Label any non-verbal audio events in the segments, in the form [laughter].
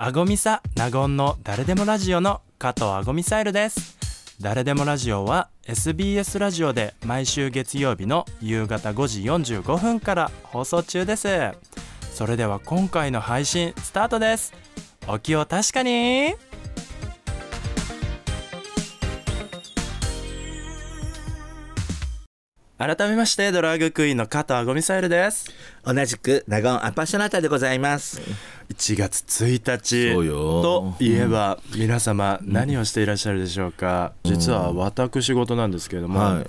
アゴミサナゴンの誰でもラジオの加藤アゴミサイルです誰でもラジオは SBS ラジオで毎週月曜日の夕方5時45分から放送中ですそれでは今回の配信スタートですお気を確かに改めましてドラァグクイーンの加藤アゴミサイルです同じくナゴンアパショナタでございます1月1日といえば皆様何をしていらっしゃるでしょうか、実は私事なんですけれども、1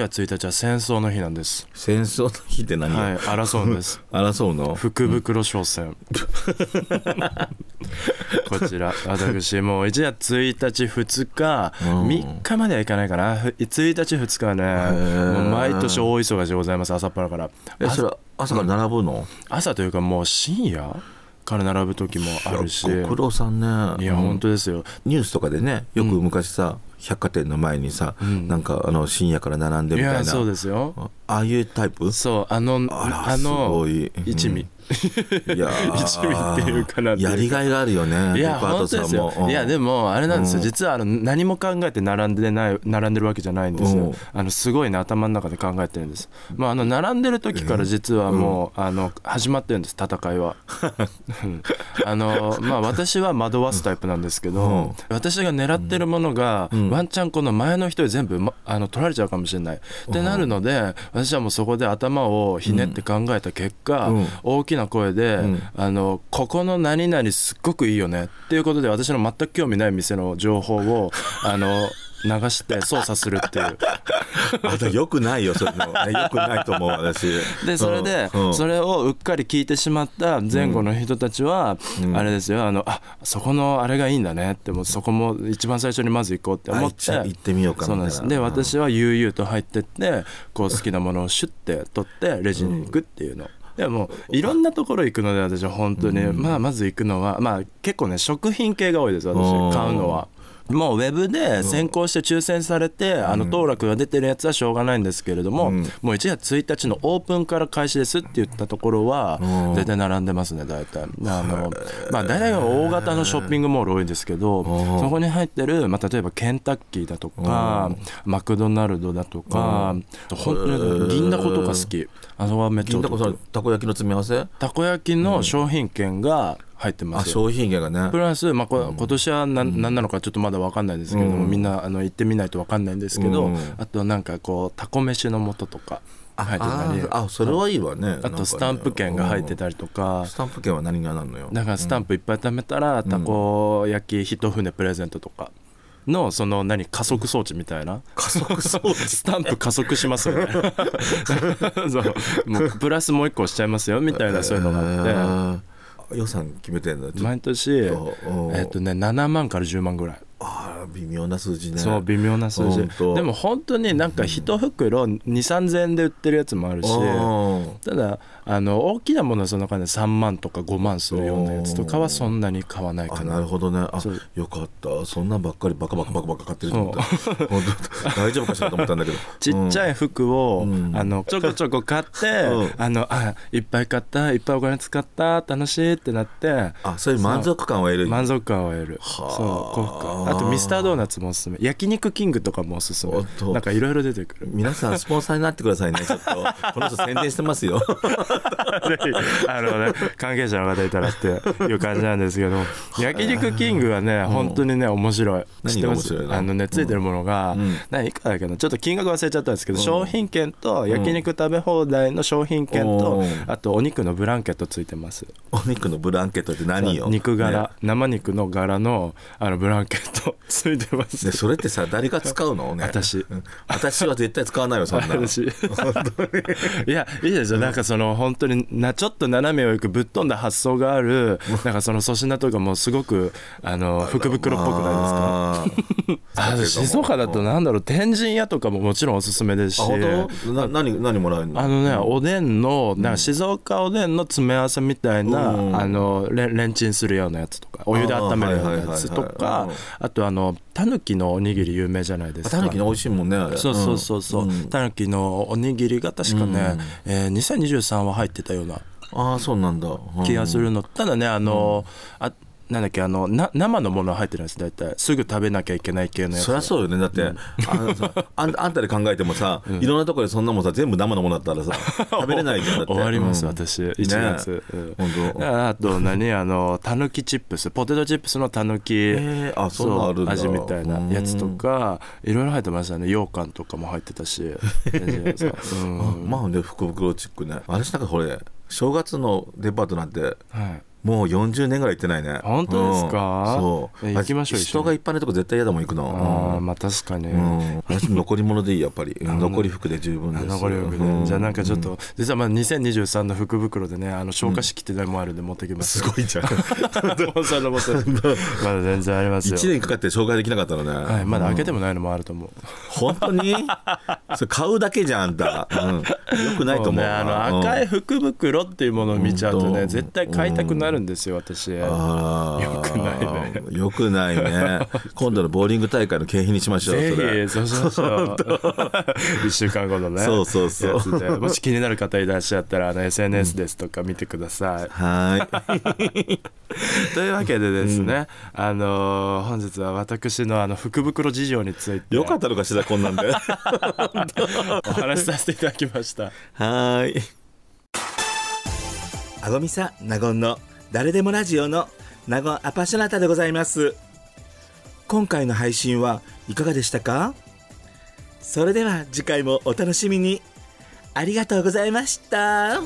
月1日は戦争の日なんです戦争の日って何、はい、争うんです [laughs] 争うの福袋商戦、こちら私もう1月1日2日、3日まではいかないかな1日2日はね毎年大忙しでございます朝っぱらからえそれ朝から並ぶの、朝というかもう深夜から並ぶ時もあるしご苦労さんねいや、うん、本当ですよニュースとかでねよく昔さ、うん百貨店の前にさ、うん、なんかあの深夜から並んでみたいなそうですよああいうタイプそうあのあのうい、一味、いや一味っていうかなやりがいがあるよねいや本当ですよ、いやでもあれなんですよ、実はあの何も考えて並んでない並んでるわけじゃないんですよ、あのすごいね頭の中で考えてるんですまああの並んでる時から実はもう、あの始まってるんです戦いはあのまあ私は惑わすタイプなんですけど、私が狙ってるものが、ワンチャンこの前の人全部、ま、あの取られちゃうかもしれないってなるので私はもうそこで頭をひねって考えた結果、大きなな声で、うん、あのここの何々すっごくいいよねっていうことで私の全く興味ない店の情報を [laughs] あの流して操作するっていうあとよくないよそれも、よくないと思う私でそれで、うん、それをうっかり聞いてしまった前後の人たちは、うん、あれですよあのあそこのあれがいいんだねってもそこも一番最初にまず行こうって思って行ってみようかそうなんですで私は悠々と入ってってこう好きなものをシュッて取ってレジに行くっていうの、うんでもいろんなところ行くので私本当に、まあまず行くのはまあ結構ね食品系が多いです私買うのはもうウェブで先行して抽選されて、あの当落が出てるやつはしょうがないんですけれども、うん、もう1月1日のオープンから開始ですって言ったところは、大体並んでますね、大体。あのまあ、大体大型のショッピングモール多いんですけど、そこに入ってる、まあ、例えばケンタッキーだとか、マクドナルドだとか、本当に銀だことか好き、あのはめっちゃ銀だこたこ焼きの詰め合わせたこ焼きの商品券が、うん入ってます消費税がねプラス、まあ、こ今年は何,、ん、何なのかちょっとまだ分かんないですけども、みんなあの行ってみないと分かんないんですけど、あとなんかこうタコ飯の素とか。入ってたりあそれはいいわねあとスタンプ券が入ってたりとか、スタンプ券は何がなんのよだからスタンプいっぱい貯めたら、たこ焼き一船プレゼントとか、のその何加速装置みたいな加速装置スタンプ加速しますよね [laughs] そうもうプラスもう一個しちゃいますよみたいなそういうのがあって予算決めてんの毎年えっとね7万から10万ぐらい微妙な数字ねそう微妙な数字でも本当になんか1袋23000円で売ってるやつもあるし、ただあの大きなものはその金で3万とか5万するようなやつとかはそんなに買わないかななるほどねあよかったそんなんばっかりバカバカバカバカ買ってると思った大丈夫かしらと思ったんだけどちっちゃい服を、うん、あのちょこちょこ買って、うん、あのあいっぱい買ったいっぱいお金使った楽しいってなってあそういう満足感を得る満足感を得るそう幸福あとミスタードーナツもおすすめ焼肉キングとかもおすすめなんかいろいろ出てくる皆さんスポンサーになってくださいねちょっと [laughs] この人宣伝してますよあの、ね、関係者の方いたらっていう感じなんですけど焼肉キングはね本当にね面白い知ってますあのねついてるものが、うん、何いくらだっけなちょっと金額忘れちゃったんですけど、うん、商品券と焼肉食べ放題の商品券と、あとお肉のブランケットついてますお肉のブランケットって何よ肉柄、ね、生肉の柄のあのブランケット進めてますねそれってさ誰が使うのね私私は絶対使わないよそんな [laughs] 私 [laughs] いやいいですよ、うん、なんかその本当になちょっと斜めをいくぶっ飛んだ発想があるなんかその粗品とかもすごくあの福袋っぽくないですかあ静岡だとなんだろう天神屋とかももちろんおすすめですしな何何もらえるのあのねおでんのなんか静岡おでんの詰め合わせみたいな、うん、あのレレンチンするようなやつとかお湯で温めるようなやつとか、あとあのタヌキのおにぎり有名じゃないですかタヌキの美味しいもんねそうそうそうそう、タヌキのおにぎりが確かね、うえ2023は入ってたようなあそうなんだ、気がするのただねあの、あなんだっけあのな生のもの入ってるんです大体すぐ食べなきゃいけない系のやつそりゃそうよねだって、うん、ああんあんたで考えてもさ、うん、いろんなところでそんなもんさ全部生のものだったらさ [laughs] 食べれないじゃんだって終わります、うん、私1月、ねうん、あと何あのたぬきチップスポテトチップスのたぬきあそ味みたいなやつとかいろいろ入ってましたね羊羹とかも入ってたし、[laughs] うん、まあね福袋チックねあれしなんかこれ正月のデパートなんて、はいもう40年ぐらい行ってないね本当ですか、うん、そう行きましょう人が一般のとこ絶対嫌だもん行くのああまあ確かに、うん、私残り物でいいやっぱり残り服で十分です残り服で、うん、じゃあなんかちょっと、うん、実はまあ2023の福袋でねあの消化式ってでもあるで持ってきます、すごいじゃん [laughs] [laughs] まだ全然ありますよ1年かかって紹介できなかったのね、はい、まだ開けてもないのもあると思う、本当に [laughs] それ買うだけじゃんあんた、うん、よくないと思うう、ね、あの赤い福袋っていうものを見ちゃうとね絶対買いたくないるんですよ私ああよくないねよくないね [laughs] 今度のボーリング大会の景品にしましょうそれそうしましょう1 [laughs] 週間後のねそうそうそうもし気になる方いらっしゃったらあの SNS ですとか見てください、うん、はい [laughs] というわけでですね、うん、あのー、本日は私のあの福袋事情についてよかったのかしらこんなんでお話しさせていただきましたはいあごみさなごんの誰でもラジオの名護アパショナタでございます今回の配信はいかがでしたかそれでは次回もお楽しみにありがとうございました。